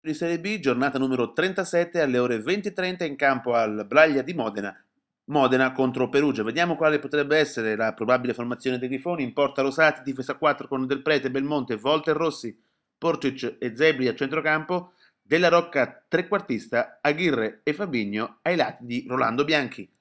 Di Serie B, giornata numero 37 alle ore 20.30 in campo al Braglia di Modena. Modena contro Perugia. Vediamo quale potrebbe essere la probabile formazione dei Grifoni. In porta Rosati, difesa 4 con Del Prete, Belmonte, Volter Rossi, Porcic e Zebri a centrocampo. Della Rocca trequartista, Aguirre e Fabigno ai lati di Rolando Bianchi.